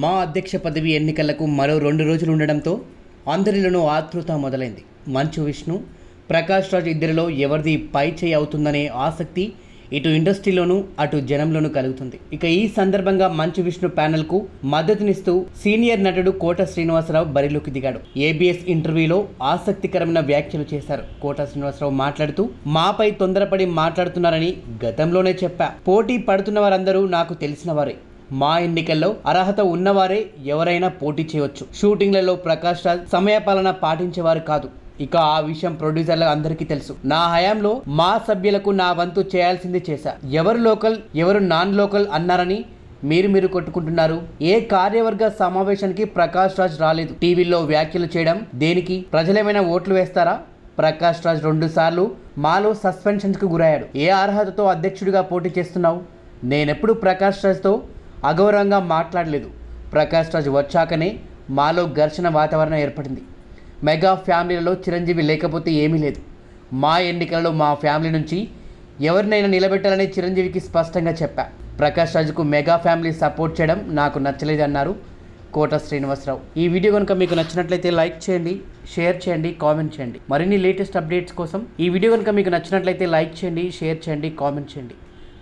మా అధ్యక్ష పదవి ఎన్నికలకు మరో రెండు రోజులు ఉండడంతో అందరిలోనూ ఆతృత మొదలైంది మంచు విష్ణు ప్రకాష్ రాజ్ ఇద్దరిలో ఎవరిది పై చేయి అవుతుందనే ఆసక్తి ఇటు ఇండస్ట్రీలోనూ అటు జనంలోనూ కలుగుతుంది ఇక ఈ సందర్భంగా మంచు విష్ణు ప్యానెల్కు మద్దతునిస్తూ సీనియర్ నటుడు కోట శ్రీనివాసరావు బరిలోకి దిగాడు ఏబిఎస్ ఇంటర్వ్యూలో ఆసక్తికరమైన వ్యాఖ్యలు చేశారు కోట శ్రీనివాసరావు మాట్లాడుతూ మాపై తొందరపడి మాట్లాడుతున్నారని గతంలోనే చెప్పా పోటీ పడుతున్న వారందరూ నాకు తెలిసిన వారే మా ఎన్నికల్లో అర్హత ఉన్నవారే ఎవరైనా పోటీ చేయవచ్చు షూటింగ్లలో ప్రకాష్ రాజ్ సమయపాలన పాటించేవారు కాదు ఇక ఆ విషయం ప్రొడ్యూసర్ల అందరికీ తెలుసు నా హయాంలో మా సభ్యులకు నా వంతు చేయాల్సింది చేశా ఎవరు లోకల్ ఎవరు నాన్ లోకల్ అన్నారని మీరు మీరు కొట్టుకుంటున్నారు ఏ కార్యవర్గ సమావేశానికి ప్రకాష్ రాజ్ రాలేదు టీవీలో వ్యాఖ్యలు చేయడం దేనికి ప్రజలేమైనా ఓట్లు వేస్తారా ప్రకాష్ రాజ్ రెండు సార్లు మాలో సస్పెన్షన్స్కు గురయ్యాడు ఏ అర్హతతో అధ్యక్షుడిగా పోటీ చేస్తున్నావు నేనెప్పుడు ప్రకాష్ రాజ్తో అగౌరవంగా మాట్లాడలేదు ప్రకాష్ రాజ్ వచ్చాకనే మాలో ఘర్షణ వాతావరణం ఏర్పడింది మెగా ఫ్యామిలీలలో చిరంజీవి లేకపోతే ఏమీ లేదు మా ఎన్నికలలో మా ఫ్యామిలీ నుంచి ఎవరినైనా నిలబెట్టాలని చిరంజీవికి స్పష్టంగా చెప్పా ప్రకాష్ రాజుకు మెగా ఫ్యామిలీ సపోర్ట్ చేయడం నాకు నచ్చలేదన్నారు కోట శ్రీనివాసరావు ఈ వీడియో కనుక మీకు నచ్చినట్లయితే లైక్ చేయండి షేర్ చేయండి కామెంట్ చేయండి మరిన్ని లేటెస్ట్ అప్డేట్స్ కోసం ఈ వీడియో కనుక మీకు నచ్చినట్లయితే లైక్ చేయండి షేర్ చేయండి కామెంట్ చేయండి